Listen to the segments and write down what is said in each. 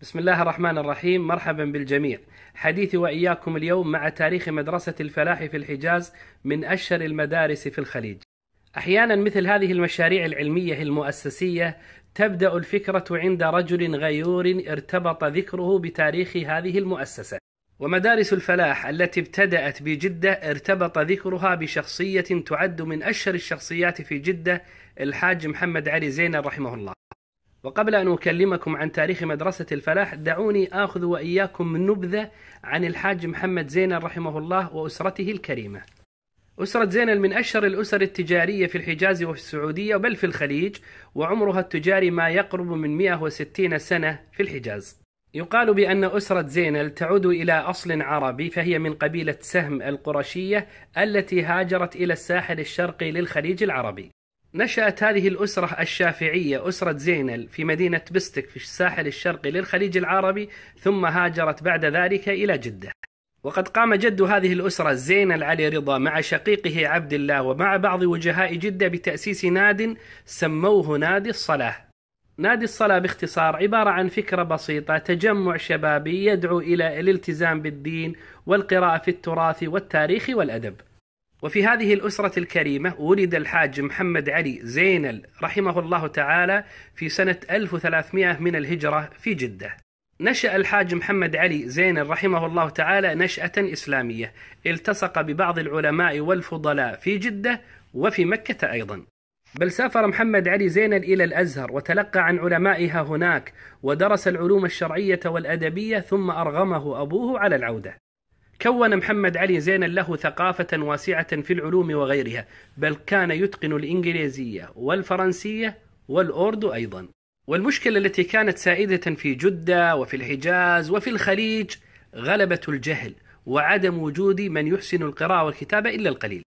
بسم الله الرحمن الرحيم مرحبا بالجميع حديثي وإياكم اليوم مع تاريخ مدرسة الفلاح في الحجاز من أشهر المدارس في الخليج أحيانا مثل هذه المشاريع العلمية المؤسسية تبدأ الفكرة عند رجل غيور ارتبط ذكره بتاريخ هذه المؤسسة ومدارس الفلاح التي ابتدأت بجدة ارتبط ذكرها بشخصية تعد من أشهر الشخصيات في جدة الحاج محمد علي زينب رحمه الله وقبل أن أكلمكم عن تاريخ مدرسة الفلاح دعوني آخذ وإياكم نبذة عن الحاج محمد زينل رحمه الله وأسرته الكريمة أسرة زينل من أشهر الأسر التجارية في الحجاز وفي السعودية بل في الخليج وعمرها التجاري ما يقرب من 160 سنة في الحجاز يقال بأن أسرة زينل تعود إلى أصل عربي فهي من قبيلة سهم القرشية التي هاجرت إلى الساحل الشرقي للخليج العربي نشأت هذه الأسرة الشافعية أسرة زينل في مدينة بستك في الساحل الشرقي للخليج العربي ثم هاجرت بعد ذلك إلى جدة وقد قام جد هذه الأسرة زينل علي رضا مع شقيقه عبد الله ومع بعض وجهاء جدة بتأسيس ناد سموه نادي الصلاة نادي الصلاة باختصار عبارة عن فكرة بسيطة تجمع شبابي يدعو إلى الالتزام بالدين والقراءة في التراث والتاريخ والأدب وفي هذه الأسرة الكريمة ولد الحاج محمد علي زينل رحمه الله تعالى في سنة 1300 من الهجرة في جدة نشأ الحاج محمد علي زينل رحمه الله تعالى نشأة إسلامية التصق ببعض العلماء والفضلاء في جدة وفي مكة أيضا بل سافر محمد علي زينل إلى الأزهر وتلقى عن علمائها هناك ودرس العلوم الشرعية والأدبية ثم أرغمه أبوه على العودة كون محمد علي زينا له ثقافة واسعة في العلوم وغيرها بل كان يتقن الإنجليزية والفرنسية والأردو أيضا والمشكلة التي كانت سائدة في جدة وفي الحجاز وفي الخليج غلبة الجهل وعدم وجود من يحسن القراءة والكتابة إلا القليل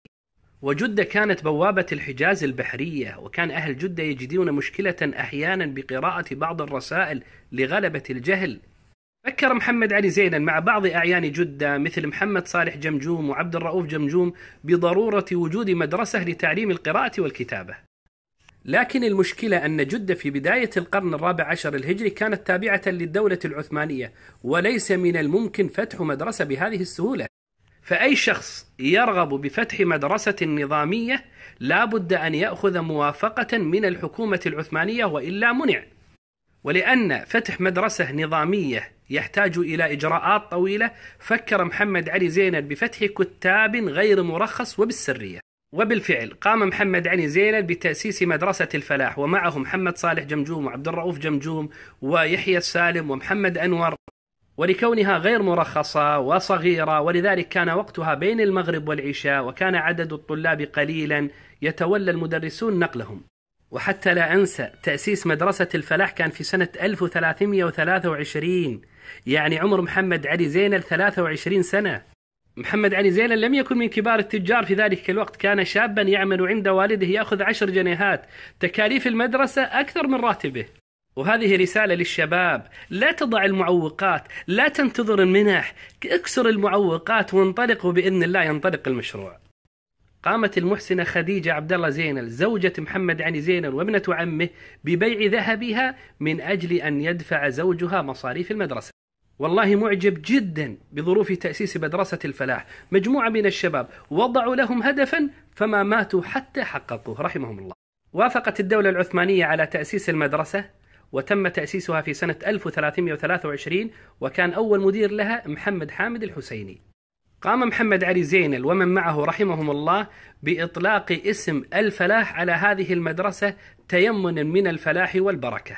وجدة كانت بوابة الحجاز البحرية وكان أهل جدة يجدون مشكلة أحيانا بقراءة بعض الرسائل لغلبة الجهل ذكر محمد علي زينب مع بعض أعيان جدة مثل محمد صالح جمجوم وعبد الرؤوف جمجوم بضرورة وجود مدرسة لتعليم القراءة والكتابة لكن المشكلة أن جدة في بداية القرن الرابع عشر الهجري كانت تابعة للدولة العثمانية وليس من الممكن فتح مدرسة بهذه السهولة فأي شخص يرغب بفتح مدرسة نظامية لابد أن يأخذ موافقة من الحكومة العثمانية وإلا منع ولأن فتح مدرسة نظامية يحتاج إلى إجراءات طويلة فكر محمد علي زينب بفتح كتاب غير مرخص وبالسرية وبالفعل قام محمد علي زينب بتأسيس مدرسة الفلاح ومعه محمد صالح جمجوم وعبد الرؤوف جمجوم ويحيى السالم ومحمد أنور ولكونها غير مرخصة وصغيرة ولذلك كان وقتها بين المغرب والعشاء وكان عدد الطلاب قليلا يتولى المدرسون نقلهم وحتى لا أنسى تأسيس مدرسة الفلاح كان في سنة 1323 يعني عمر محمد علي زينل 23 سنة محمد علي زينل لم يكن من كبار التجار في ذلك الوقت كان شابا يعمل عند والده يأخذ عشر جنيهات تكاليف المدرسة أكثر من راتبه وهذه رسالة للشباب لا تضع المعوقات لا تنتظر المنح اكسر المعوقات وانطلق بإذن الله ينطلق المشروع قامت المحسنة خديجة عبد الله زينل زوجة محمد علي زينل وابنة عمه ببيع ذهبها من أجل أن يدفع زوجها مصاريف المدرسة والله معجب جدا بظروف تأسيس مدرسة الفلاح مجموعة من الشباب وضعوا لهم هدفا فما ماتوا حتى حققوه رحمهم الله وافقت الدولة العثمانية على تأسيس المدرسة وتم تأسيسها في سنة 1323 وكان أول مدير لها محمد حامد الحسيني قام محمد علي زينل ومن معه رحمهم الله بإطلاق اسم الفلاح على هذه المدرسة تيمنا من الفلاح والبركة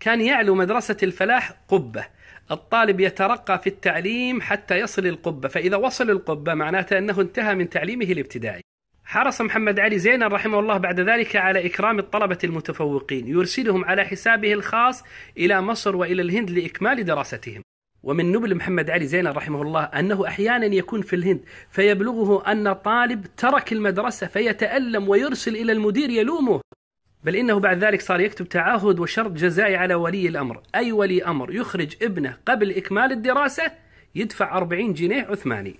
كان يعلو مدرسة الفلاح قبة الطالب يترقى في التعليم حتى يصل القبة فإذا وصل القبة معناته أنه انتهى من تعليمه الابتدائي حرص محمد علي زينب رحمه الله بعد ذلك على إكرام الطلبة المتفوقين يرسلهم على حسابه الخاص إلى مصر وإلى الهند لإكمال دراستهم ومن نبل محمد علي زينب رحمه الله أنه أحيانا يكون في الهند فيبلغه أن طالب ترك المدرسة فيتألم ويرسل إلى المدير يلومه بل إنه بعد ذلك صار يكتب تعهد وشرط جزائي على ولي الأمر أي ولي أمر يخرج ابنه قبل إكمال الدراسة يدفع 40 جنيه عثماني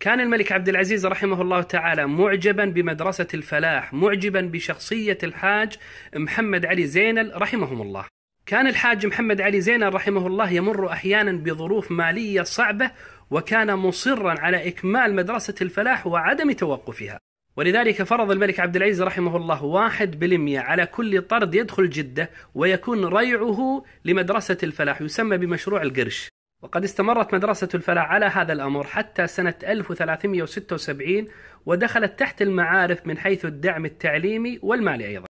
كان الملك عبد العزيز رحمه الله تعالى معجبا بمدرسة الفلاح معجبا بشخصية الحاج محمد علي زينل رحمهم الله كان الحاج محمد علي زينل رحمه الله يمر أحيانا بظروف مالية صعبة وكان مصرا على إكمال مدرسة الفلاح وعدم توقفها ولذلك فرض الملك عبد العزيز رحمه الله واحد بالمية على كل طرد يدخل جدة ويكون ريعه لمدرسة الفلاح يسمى بمشروع القرش وقد استمرت مدرسة الفلاح على هذا الأمر حتى سنة 1376 ودخلت تحت المعارف من حيث الدعم التعليمي والمالي أيضا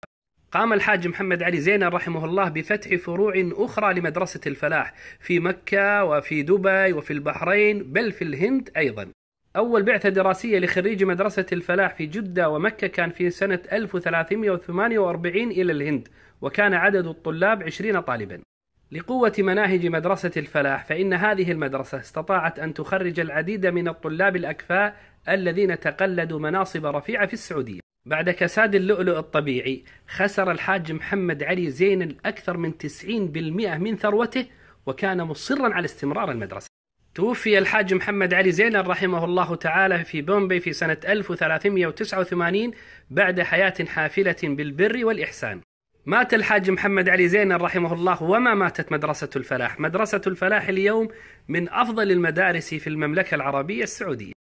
قام الحاج محمد علي زينب رحمه الله بفتح فروع أخرى لمدرسة الفلاح في مكة وفي دبي وفي البحرين بل في الهند أيضا أول بعثة دراسية لخريجي مدرسة الفلاح في جدة ومكة كان في سنة 1348 إلى الهند وكان عدد الطلاب 20 طالبا لقوة مناهج مدرسة الفلاح فإن هذه المدرسة استطاعت أن تخرج العديد من الطلاب الأكفاء الذين تقلدوا مناصب رفيعة في السعودية بعد كساد اللؤلؤ الطبيعي خسر الحاج محمد علي زين أكثر من 90% من ثروته وكان مصرا على استمرار المدرسة توفي الحاج محمد علي زينب رحمه الله تعالى في بومبي في سنة 1389 بعد حياة حافلة بالبر والإحسان مات الحاج محمد علي زينب رحمه الله وما ماتت مدرسة الفلاح مدرسة الفلاح اليوم من أفضل المدارس في المملكة العربية السعودية